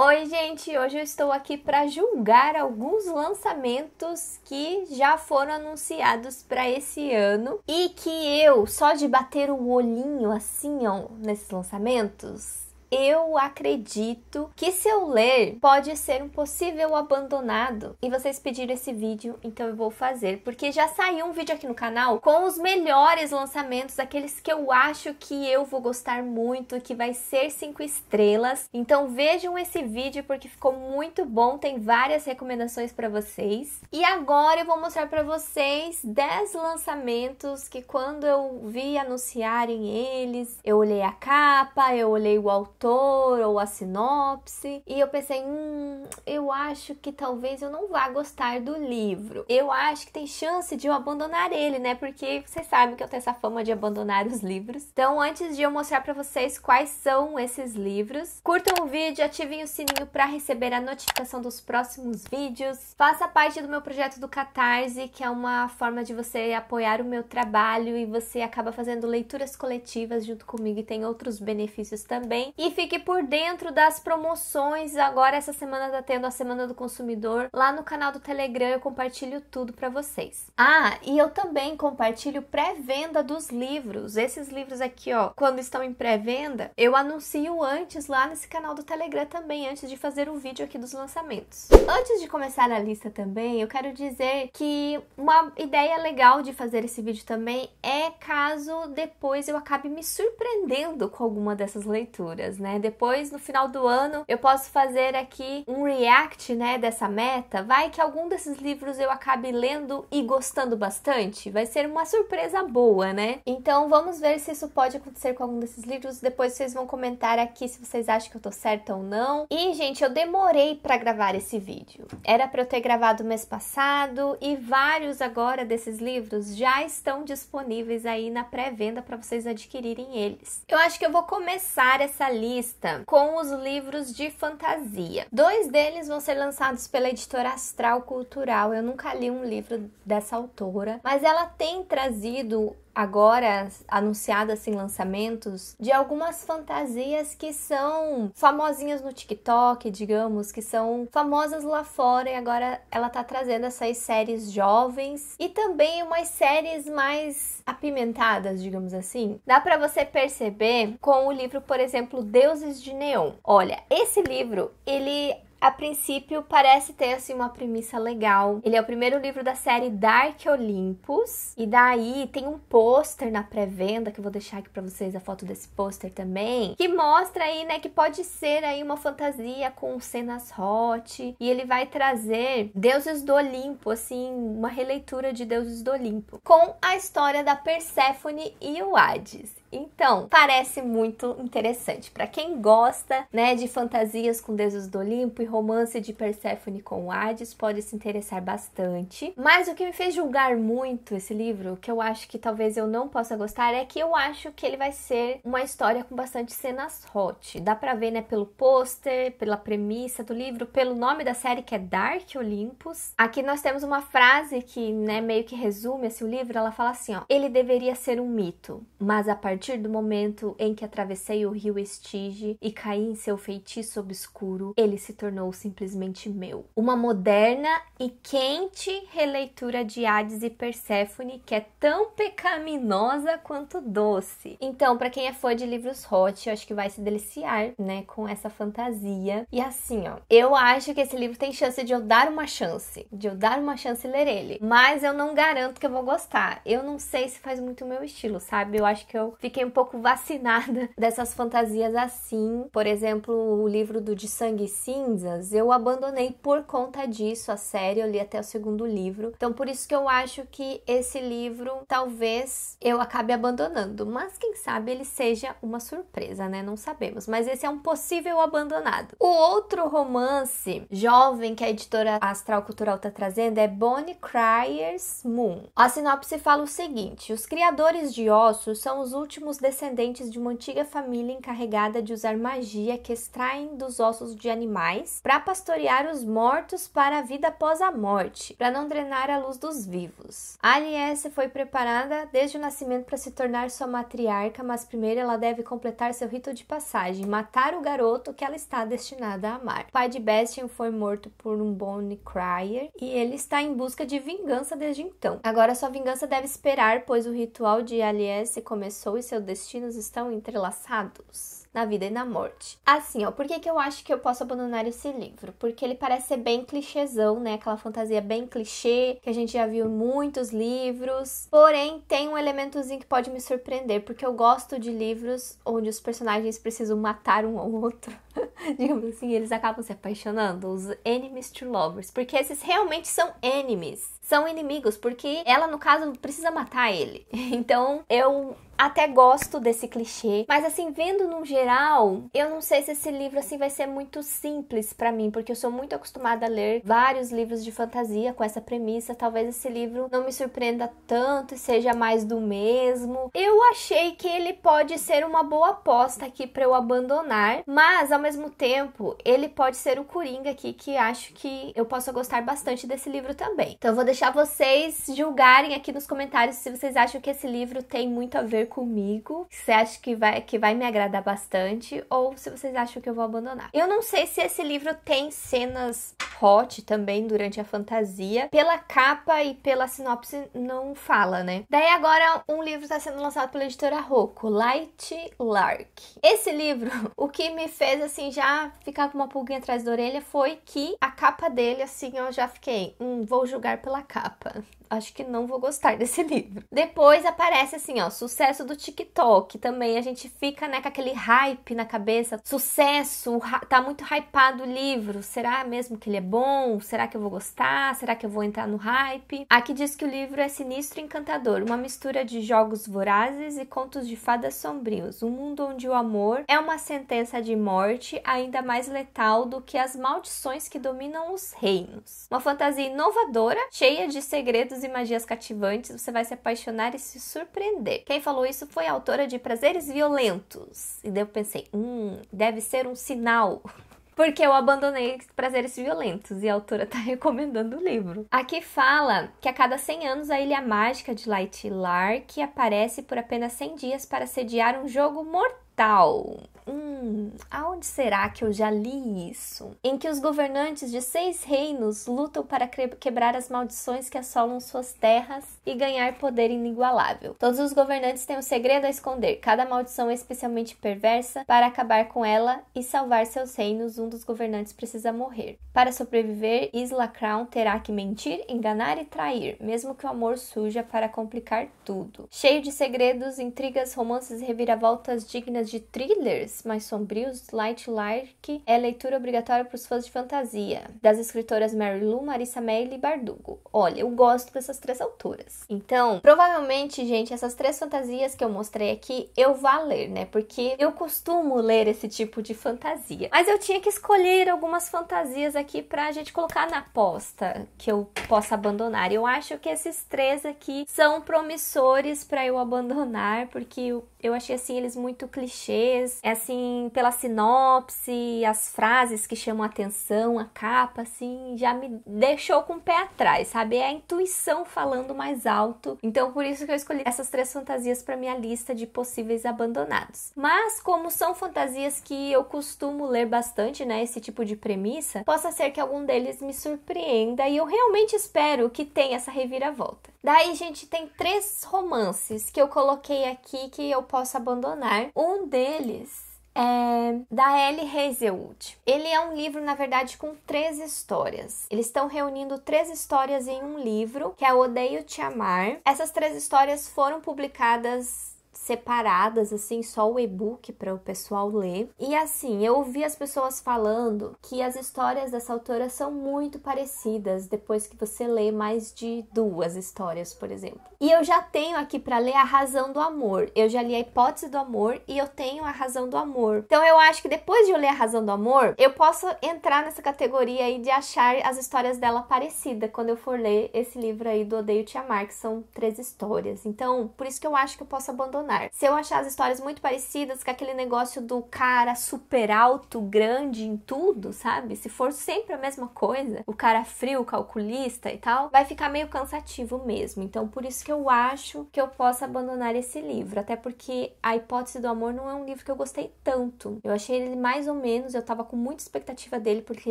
Oi, gente! Hoje eu estou aqui para julgar alguns lançamentos que já foram anunciados para esse ano e que eu, só de bater o olhinho assim, ó, nesses lançamentos, eu acredito que seu ler pode ser um possível abandonado. E vocês pediram esse vídeo, então eu vou fazer, porque já saiu um vídeo aqui no canal com os melhores lançamentos, aqueles que eu acho que eu vou gostar muito, que vai ser cinco estrelas. Então vejam esse vídeo porque ficou muito bom, tem várias recomendações para vocês. E agora eu vou mostrar para vocês 10 lançamentos que quando eu vi anunciarem eles, eu olhei a capa, eu olhei o autor autor ou a sinopse, e eu pensei, hum, eu acho que talvez eu não vá gostar do livro. Eu acho que tem chance de eu abandonar ele, né? Porque vocês sabem que eu tenho essa fama de abandonar os livros. Então, antes de eu mostrar para vocês quais são esses livros, curtam o vídeo, ativem o sininho para receber a notificação dos próximos vídeos. Faça parte do meu projeto do Catarse, que é uma forma de você apoiar o meu trabalho e você acaba fazendo leituras coletivas junto comigo e tem outros benefícios também. E e fique por dentro das promoções. Agora, essa semana tá tendo a Semana do Consumidor. Lá no canal do Telegram eu compartilho tudo para vocês. Ah, e eu também compartilho pré-venda dos livros. Esses livros aqui, ó, quando estão em pré-venda, eu anuncio antes lá nesse canal do Telegram também, antes de fazer o um vídeo aqui dos lançamentos. Antes de começar a lista também, eu quero dizer que uma ideia legal de fazer esse vídeo também é caso depois eu acabe me surpreendendo com alguma dessas leituras né? Depois, no final do ano, eu posso fazer aqui um react, né, dessa meta. Vai que algum desses livros eu acabe lendo e gostando bastante. Vai ser uma surpresa boa, né? Então, vamos ver se isso pode acontecer com algum desses livros. Depois vocês vão comentar aqui se vocês acham que eu tô certa ou não. E, gente, eu demorei para gravar esse vídeo. Era para eu ter gravado mês passado e vários agora desses livros já estão disponíveis aí na pré-venda para vocês adquirirem eles. Eu acho que eu vou começar essa lista lista com os livros de fantasia. Dois deles vão ser lançados pela editora Astral Cultural. Eu nunca li um livro dessa autora, mas ela tem trazido agora anunciadas em lançamentos de algumas fantasias que são famosinhas no TikTok, digamos, que são famosas lá fora e agora ela tá trazendo essas séries jovens e também umas séries mais apimentadas, digamos assim. Dá para você perceber com o livro, por exemplo, Deuses de Neon. Olha, esse livro, ele a princípio, parece ter assim, uma premissa legal. Ele é o primeiro livro da série Dark Olympus. E daí tem um pôster na pré-venda, que eu vou deixar aqui para vocês a foto desse pôster também, que mostra aí, né, que pode ser aí uma fantasia com cenas hot. E ele vai trazer deuses do Olimpo, assim, uma releitura de deuses do Olimpo, com a história da Perséfone e o Hades. Então, parece muito interessante. Para quem gosta, né, de fantasias com deuses do Olimpo e romance de Perséfone com Hades, pode se interessar bastante. Mas o que me fez julgar muito esse livro, que eu acho que talvez eu não possa gostar, é que eu acho que ele vai ser uma história com bastante cenas hot. Dá para ver, né, pelo pôster, pela premissa do livro, pelo nome da série que é Dark Olympus. Aqui nós temos uma frase que, né, meio que resume esse assim, livro, ela fala assim, ó: "Ele deveria ser um mito, mas a partir partir do momento em que atravessei o rio Estige e caí em seu feitiço obscuro, ele se tornou simplesmente meu. Uma moderna e quente releitura de Hades e Perséfone, que é tão pecaminosa quanto doce. Então, para quem é fã de livros hot, eu acho que vai se deliciar, né, com essa fantasia. E assim, ó, eu acho que esse livro tem chance de eu dar uma chance, de eu dar uma chance e ler ele, mas eu não garanto que eu vou gostar. Eu não sei se faz muito o meu estilo, sabe? Eu acho que eu fico fiquei um pouco vacinada dessas fantasias assim. Por exemplo, o livro do De Sangue e Cinzas, eu abandonei por conta disso a série, eu li até o segundo livro. Então, por isso que eu acho que esse livro talvez eu acabe abandonando, mas quem sabe ele seja uma surpresa, né? Não sabemos. Mas esse é um possível abandonado. O outro romance jovem que a editora Astral Cultural tá trazendo é Bonnie Cryer's Moon. A sinopse fala o seguinte: os criadores de ossos são os últimos últimos descendentes de uma antiga família encarregada de usar magia que extraem dos ossos de animais para pastorear os mortos para a vida após a morte, para não drenar a luz dos vivos. Alice foi preparada desde o nascimento para se tornar sua matriarca, mas primeiro ela deve completar seu rito de passagem, matar o garoto que ela está destinada a amar. O pai de Bastian foi morto por um Bonnie Crier e ele está em busca de vingança desde então. Agora sua vingança deve esperar, pois o ritual de Alice começou e seu destinos estão entrelaçados na vida e na morte. Assim, ó, por que, que eu acho que eu posso abandonar esse livro? Porque ele parece ser bem clichêzão, né? Aquela fantasia bem clichê, que a gente já viu em muitos livros. Porém, tem um elementozinho que pode me surpreender, porque eu gosto de livros onde os personagens precisam matar um ao outro. Digamos assim, eles acabam se apaixonando, os enemies to lovers, porque esses realmente são enemies são inimigos, porque ela, no caso, precisa matar ele. Então, eu até gosto desse clichê, mas assim, vendo no geral, eu não sei se esse livro assim vai ser muito simples para mim, porque eu sou muito acostumada a ler vários livros de fantasia com essa premissa, talvez esse livro não me surpreenda tanto e seja mais do mesmo. Eu achei que ele pode ser uma boa aposta aqui para eu abandonar, mas ao mesmo tempo, ele pode ser o coringa aqui que acho que eu posso gostar bastante desse livro também. Então eu vou deixar deixar vocês julgarem aqui nos comentários se vocês acham que esse livro tem muito a ver comigo, se você acha que vai, que vai me agradar bastante, ou se vocês acham que eu vou abandonar. Eu não sei se esse livro tem cenas hot também durante a fantasia. Pela capa e pela sinopse não fala, né? Daí agora um livro está sendo lançado pela editora Rocco, Light Lark. Esse livro, o que me fez assim já ficar com uma pulguinha atrás da orelha foi que a capa dele, assim, eu já fiquei, hum, vou julgar pela capa acho que não vou gostar desse livro. Depois aparece assim, ó, sucesso do TikTok. Também a gente fica, né, com aquele hype na cabeça. Sucesso, tá muito hypado o livro. Será mesmo que ele é bom? Será que eu vou gostar? Será que eu vou entrar no hype? Aqui diz que o livro é sinistro e encantador, uma mistura de jogos vorazes e contos de fadas sombrios. Um mundo onde o amor é uma sentença de morte ainda mais letal do que as maldições que dominam os reinos. Uma fantasia inovadora, cheia de segredos e magias cativantes, você vai se apaixonar e se surpreender. Quem falou isso foi a autora de Prazeres Violentos. E daí eu pensei, hum, deve ser um sinal porque eu abandonei prazeres violentos e a autora está recomendando o livro. Aqui fala que a cada 100 anos a ilha mágica de Light Lark aparece por apenas 100 dias para sediar um jogo mortal tal? Hum, aonde será que eu já li isso? Em que os governantes de seis reinos lutam para quebrar as maldições que assolam suas terras e ganhar poder inigualável. Todos os governantes têm um segredo a esconder, cada maldição é especialmente perversa para acabar com ela e salvar seus reinos. Um dos governantes precisa morrer. Para sobreviver, Isla Crown terá que mentir, enganar e trair, mesmo que o amor suja para complicar tudo. Cheio de segredos, intrigas, romances e reviravoltas dignas de thrillers mais sombrios, Light Lark é leitura obrigatória para os fãs de fantasia, das escritoras Mary Lou, Marissa Meili e Bardugo. Olha, eu gosto dessas três autoras. Então, provavelmente, gente, essas três fantasias que eu mostrei aqui, eu vá ler, né? Porque eu costumo ler esse tipo de fantasia. Mas eu tinha que escolher algumas fantasias aqui para a gente colocar na aposta que eu possa abandonar. Eu acho que esses três aqui são promissores para eu abandonar, porque eu achei assim eles muito clichês clichês, é assim, pela sinopse, as frases que chamam atenção, a capa, assim, já me deixou com o pé atrás, sabe? É a intuição falando mais alto. Então, por isso que eu escolhi essas três fantasias para minha lista de possíveis abandonados. Mas, como são fantasias que eu costumo ler bastante, né? Esse tipo de premissa, possa ser que algum deles me surpreenda e eu realmente espero que tenha essa reviravolta. Daí, gente, tem três romances que eu coloquei aqui que eu posso abandonar. Um deles é, da Ellie Hazelwood. Ele é um livro, na verdade, com três histórias. Eles estão reunindo três histórias em um livro, que é Odeio Te Amar. Essas três histórias foram publicadas separadas, assim, só o e-book para o pessoal ler. E assim, eu ouvi as pessoas falando que as histórias dessa autora são muito parecidas depois que você lê mais de duas histórias, por exemplo. E eu já tenho aqui para ler A Razão do Amor. Eu já li A Hipótese do Amor e eu tenho A Razão do Amor. Então eu acho que depois de eu ler A Razão do Amor, eu posso entrar nessa categoria aí de achar as histórias dela parecidas quando eu for ler esse livro aí do Odeio Te Amar, que são três histórias. Então, por isso que eu acho que eu posso abandonar se eu achar as histórias muito parecidas com aquele negócio do cara super alto, grande em tudo, sabe? Se for sempre a mesma coisa, o cara frio, calculista e tal, vai ficar meio cansativo mesmo. Então, por isso que eu acho que eu posso abandonar esse livro, até porque A Hipótese do Amor não é um livro que eu gostei tanto. Eu achei ele mais ou menos, eu tava com muita expectativa dele porque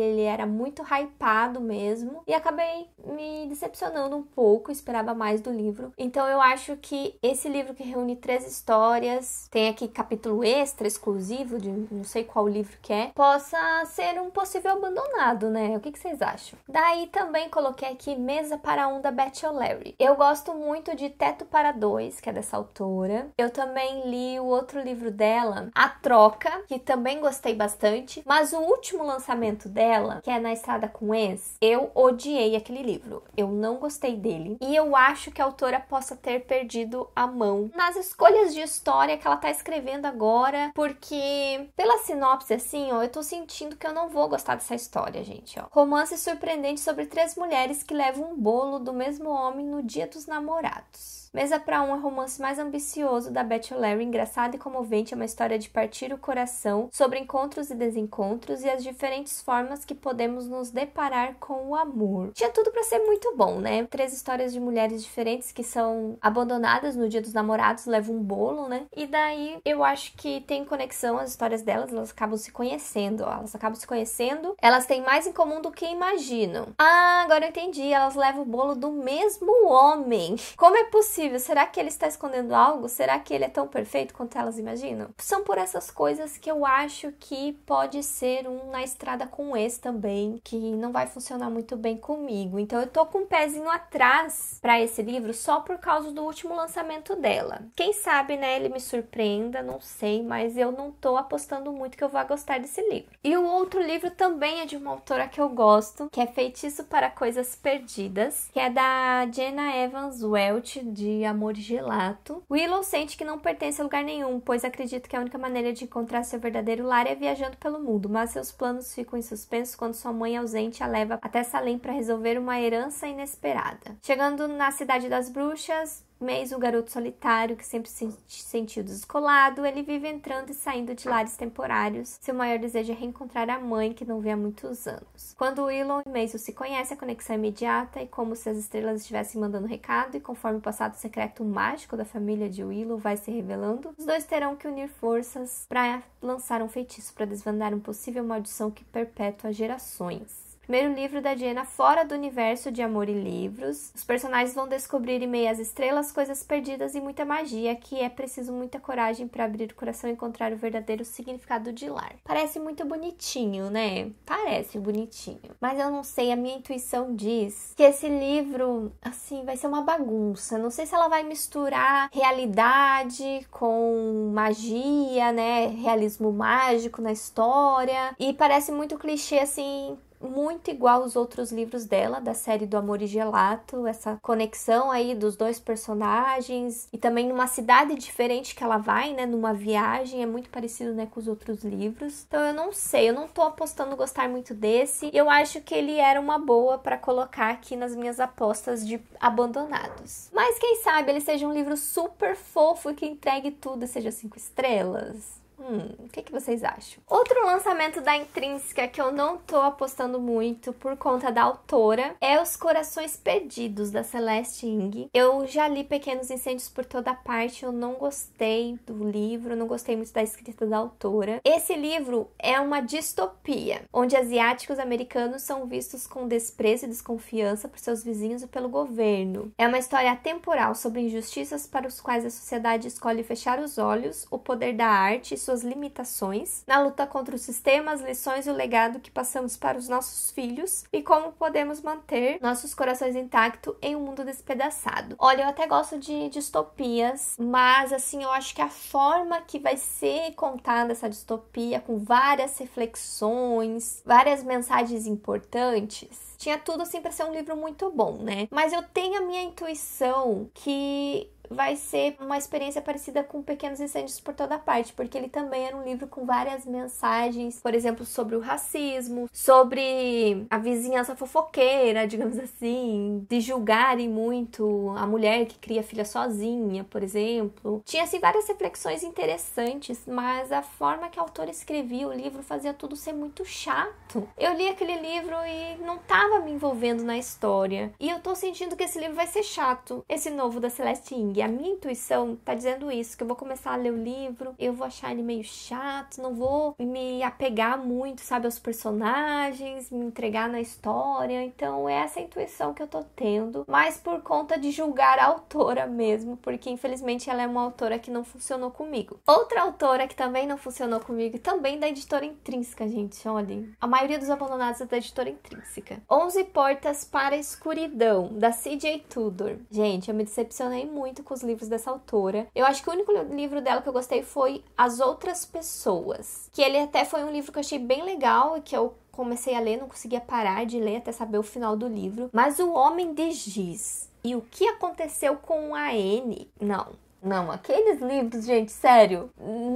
ele era muito hypado mesmo e acabei me decepcionando um pouco, esperava mais do livro. Então, eu acho que esse livro que reúne três histórias, tem aqui capítulo extra, exclusivo, de não sei qual livro que é, possa ser um possível abandonado, né? O que, que vocês acham? Daí também coloquei aqui Mesa para um da Betty O'Leary. Eu gosto muito de Teto para Dois, que é dessa autora. Eu também li o outro livro dela, A Troca, que também gostei bastante, mas o último lançamento dela, que é Na Estrada com Ex, eu odiei aquele livro. Eu não gostei dele. E eu acho que a autora possa ter perdido a mão nas escolhas de história que ela tá escrevendo agora, porque pela sinopse assim, ó, eu tô sentindo que eu não vou gostar dessa história, gente, ó. Romance surpreendente sobre três mulheres que levam um bolo do mesmo homem no Dia dos Namorados. Mesa para um é o romance mais ambicioso da Betty O'Leary, engraçado e comovente, é uma história de partir o coração sobre encontros e desencontros e as diferentes formas que podemos nos deparar com o amor. Tinha tudo para ser muito bom, né? Três histórias de mulheres diferentes que são abandonadas no Dia dos Namorados, levam um bolo, né? E daí eu acho que tem conexão as histórias delas, elas acabam se conhecendo, ó, elas acabam se conhecendo, elas têm mais em comum do que imaginam. Ah, agora eu entendi, elas levam o bolo do mesmo homem. Como é possível? possível? Será que ele está escondendo algo? Será que ele é tão perfeito quanto elas imaginam? São por essas coisas que eu acho que pode ser um na estrada com um ex também, que não vai funcionar muito bem comigo. Então eu tô com um pezinho atrás para esse livro só por causa do último lançamento dela. Quem sabe, né, ele me surpreenda, não sei, mas eu não tô apostando muito que eu vá gostar desse livro. E o outro livro também é de uma autora que eu gosto, que é Feitiço para Coisas Perdidas, que é da Jenna Evans Welch, de de amor e gelato. Willow sente que não pertence a lugar nenhum, pois acredita que a única maneira de encontrar seu verdadeiro lar é viajando pelo mundo, mas seus planos ficam em suspenso quando sua mãe ausente a leva até Salem para resolver uma herança inesperada. Chegando na Cidade das Bruxas, mês, o garoto solitário que sempre se sentiu descolado, ele vive entrando e saindo de lares temporários. Seu maior desejo é reencontrar a mãe que não vê há muitos anos. Quando Willow e Maisel se conhecem, a conexão é imediata e como se as estrelas estivessem mandando recado e conforme o passado secreto mágico da família de Willow vai se revelando, os dois terão que unir forças para lançar um feitiço para desvendar um possível maldição que perpetua gerações primeiro livro da Diana fora do universo de Amor e Livros. Os personagens vão descobrir em meio às estrelas coisas perdidas e muita magia, que é preciso muita coragem para abrir o coração e encontrar o verdadeiro significado de lar. Parece muito bonitinho, né? Parece bonitinho. Mas eu não sei, a minha intuição diz que esse livro, assim, vai ser uma bagunça. Não sei se ela vai misturar realidade com magia, né? Realismo mágico na história. E parece muito clichê, assim, muito igual aos outros livros dela, da série do Amor e Gelato, essa conexão aí dos dois personagens e também numa cidade diferente que ela vai, né, numa viagem, é muito parecido, né, com os outros livros. Então eu não sei, eu não tô apostando gostar muito desse. Eu acho que ele era uma boa para colocar aqui nas minhas apostas de abandonados. Mas quem sabe ele seja um livro super fofo e que entregue tudo e seja cinco estrelas. Hum, o que, que vocês acham? Outro lançamento da Intrínseca que eu não tô apostando muito por conta da autora é Os Corações Perdidos, da Celeste Ing. Eu já li Pequenos Incêndios por toda parte, eu não gostei do livro, não gostei muito da escrita da autora. Esse livro é uma distopia, onde asiáticos americanos são vistos com desprezo e desconfiança por seus vizinhos e pelo governo. É uma história atemporal sobre injustiças para os quais a sociedade escolhe fechar os olhos, o poder da arte suas limitações, na luta contra os sistemas, lições e o legado que passamos para os nossos filhos e como podemos manter nossos corações intactos em um mundo despedaçado. Olha, eu até gosto de distopias, mas assim, eu acho que a forma que vai ser contada essa distopia, com várias reflexões, várias mensagens importantes, tinha tudo assim para ser um livro muito bom, né? Mas eu tenho a minha intuição que vai ser uma experiência parecida com Pequenos Incêndios por Toda Parte, porque ele também era um livro com várias mensagens, por exemplo, sobre o racismo, sobre a vizinhança fofoqueira, digamos assim, de julgarem muito a mulher que cria filha sozinha, por exemplo. Tinha assim várias reflexões interessantes, mas a forma que a autora escrevia o livro fazia tudo ser muito chato. Eu li aquele livro e não tava me envolvendo na história. E eu tô sentindo que esse livro vai ser chato, esse novo da Celeste Ing e a minha intuição tá dizendo isso, que eu vou começar a ler o livro, eu vou achar ele meio chato, não vou me apegar muito, sabe, aos personagens, me entregar na história. Então, é essa intuição que eu tô tendo, mas por conta de julgar a autora mesmo, porque infelizmente ela é uma autora que não funcionou comigo. Outra autora que também não funcionou comigo, também da editora intrínseca, gente, olhem. A maioria dos abandonados é da editora intrínseca. 11 Portas para a Escuridão, da C.J. Tudor. Gente, eu me decepcionei muito com os livros dessa autora. Eu acho que o único livro dela que eu gostei foi As Outras Pessoas, que ele até foi um livro que eu achei bem legal e que eu comecei a ler, não conseguia parar de ler até saber o final do livro. Mas O Homem de Giz e o que aconteceu com a N? Não, não, aqueles livros, gente, sério,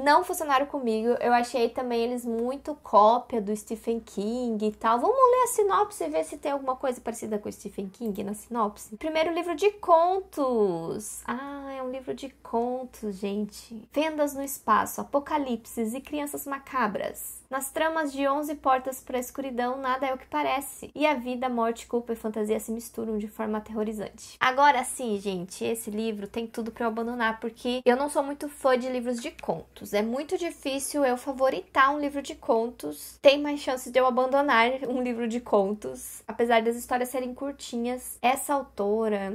não funcionaram comigo. Eu achei também eles muito cópia do Stephen King e tal. Vamos ler a sinopse e ver se tem alguma coisa parecida com o Stephen King na sinopse. Primeiro livro de contos. Ah, é um livro de contos, gente. Vendas no espaço, apocalipses e crianças macabras. Nas tramas de Onze Portas para a Escuridão, nada é o que parece. E a vida, morte, culpa e fantasia se misturam de forma aterrorizante. Agora sim, gente, esse livro tem tudo para eu abandonar, porque eu não sou muito fã de livros de contos. É muito difícil eu favoritar um livro de contos. Tem mais chance de eu abandonar um livro de contos. Apesar das histórias serem curtinhas, essa autora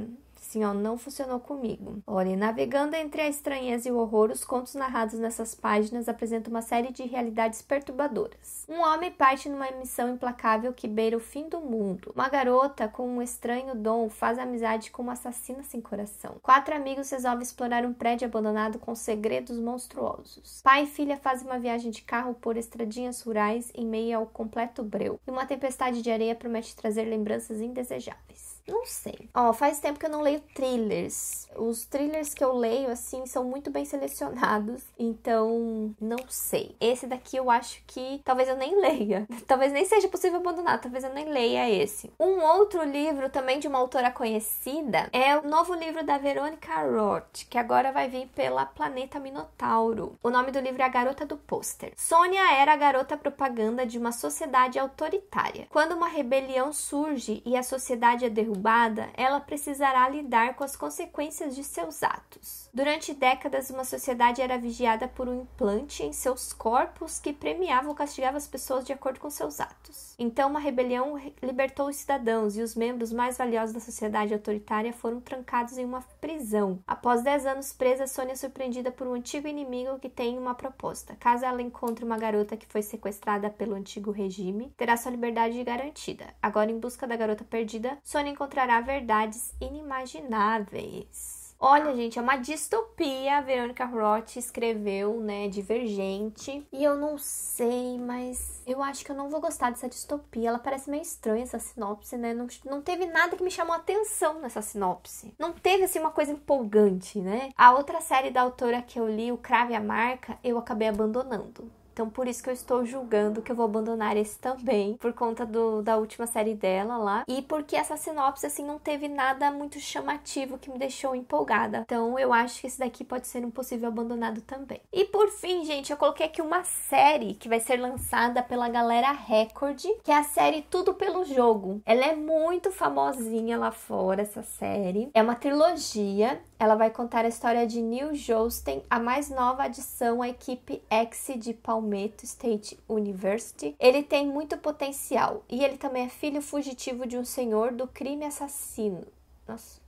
ó, não funcionou comigo. Olhe, navegando entre a estranheza e o horror, os contos narrados nessas páginas apresentam uma série de realidades perturbadoras. Um homem parte numa missão implacável que beira o fim do mundo. Uma garota com um estranho dom faz amizade com uma assassina sem coração. Quatro amigos resolvem explorar um prédio abandonado com segredos monstruosos. Pai e filha fazem uma viagem de carro por estradinhas rurais em meio ao completo breu. E uma tempestade de areia promete trazer lembranças indesejáveis. Não sei. Ó, faz tempo que eu não leio thrillers. Os thrillers que eu leio, assim, são muito bem selecionados. Então, não sei. Esse daqui eu acho que talvez eu nem leia. Talvez nem seja possível abandonar, talvez eu nem leia esse. Um outro livro, também de uma autora conhecida, é o novo livro da Verônica Roth, que agora vai vir pela Planeta Minotauro. O nome do livro é A Garota do Pôster. Sônia era a garota propaganda de uma sociedade autoritária. Quando uma rebelião surge e a sociedade é derrubada, perturbada, ela precisará lidar com as consequências de seus atos. Durante décadas, uma sociedade era vigiada por um implante em seus corpos que premiava ou castigava as pessoas de acordo com seus atos. Então, uma rebelião libertou os cidadãos e os membros mais valiosos da sociedade autoritária foram trancados em uma prisão. Após 10 anos presa, Sônia é surpreendida por um antigo inimigo que tem uma proposta. Caso ela encontre uma garota que foi sequestrada pelo antigo regime, terá sua liberdade garantida. Agora, em busca da garota perdida, Sônia encontra encontrará verdades inimagináveis. Olha, gente, é uma distopia. A Verônica Roth escreveu, né? Divergente. E eu não sei, mas eu acho que eu não vou gostar dessa distopia. Ela parece meio estranha, essa sinopse, né? Não, não teve nada que me chamou atenção nessa sinopse. Não teve, assim, uma coisa empolgante, né? A outra série da autora que eu li, O Crave a Marca, eu acabei abandonando. Então, por isso que eu estou julgando que eu vou abandonar esse também, por conta do, da última série dela lá. E porque essa sinopse, assim, não teve nada muito chamativo que me deixou empolgada. Então, eu acho que esse daqui pode ser um possível abandonado também. E por fim, gente, eu coloquei aqui uma série que vai ser lançada pela galera Record, que é a série Tudo pelo Jogo. Ela é muito famosinha lá fora, essa série. É uma trilogia ela vai contar a história de Neil Josten, a mais nova adição à equipe X de Palmetto State University. Ele tem muito potencial e ele também é filho fugitivo de um senhor do crime assassino. Nossa.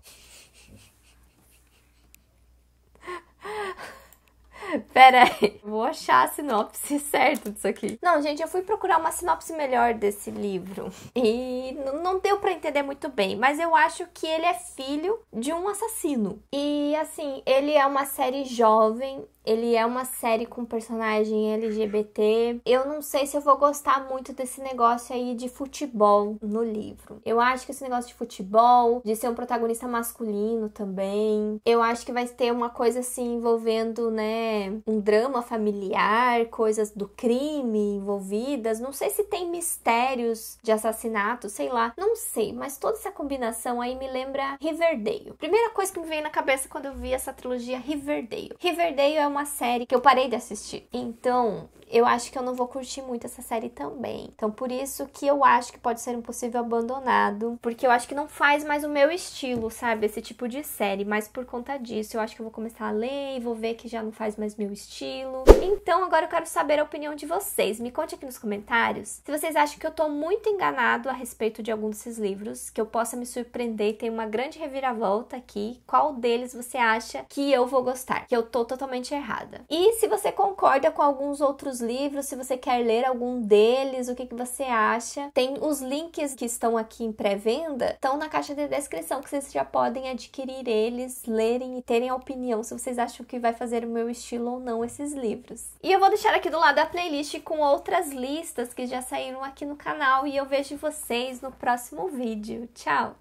Pera aí, vou achar a sinopse certa disso aqui. Não, gente, eu fui procurar uma sinopse melhor desse livro e não deu para entender muito bem, mas eu acho que ele é filho de um assassino. E assim, ele é uma série jovem, ele é uma série com personagem LGBT. Eu não sei se eu vou gostar muito desse negócio aí de futebol no livro. Eu acho que esse negócio de futebol, de ser um protagonista masculino também, eu acho que vai ter uma coisa assim envolvendo, né, um drama familiar, coisas do crime envolvidas. Não sei se tem mistérios de assassinato, sei lá. Não sei, mas toda essa combinação aí me lembra Riverdale. Primeira coisa que me veio na cabeça quando eu vi essa trilogia Riverdale. Riverdale é uma uma série que eu parei de assistir. Então, eu acho que eu não vou curtir muito essa série também. Então, por isso que eu acho que pode ser um possível abandonado, porque eu acho que não faz mais o meu estilo, sabe? Esse tipo de série. Mas por conta disso, eu acho que eu vou começar a ler e vou ver que já não faz mais meu estilo. Então, agora eu quero saber a opinião de vocês. Me conte aqui nos comentários se vocês acham que eu tô muito enganado a respeito de algum desses livros, que eu possa me surpreender e ter uma grande reviravolta aqui. Qual deles você acha que eu vou gostar? Que eu tô totalmente errada. E se você concorda com alguns outros livros, se você quer ler algum deles, o que, que você acha. Tem os links que estão aqui em pré-venda, estão na caixa de descrição, que vocês já podem adquirir eles, lerem e terem a opinião se vocês acham que vai fazer o meu estilo ou não esses livros. E eu vou deixar aqui do lado a playlist com outras listas que já saíram aqui no canal e eu vejo vocês no próximo vídeo. Tchau!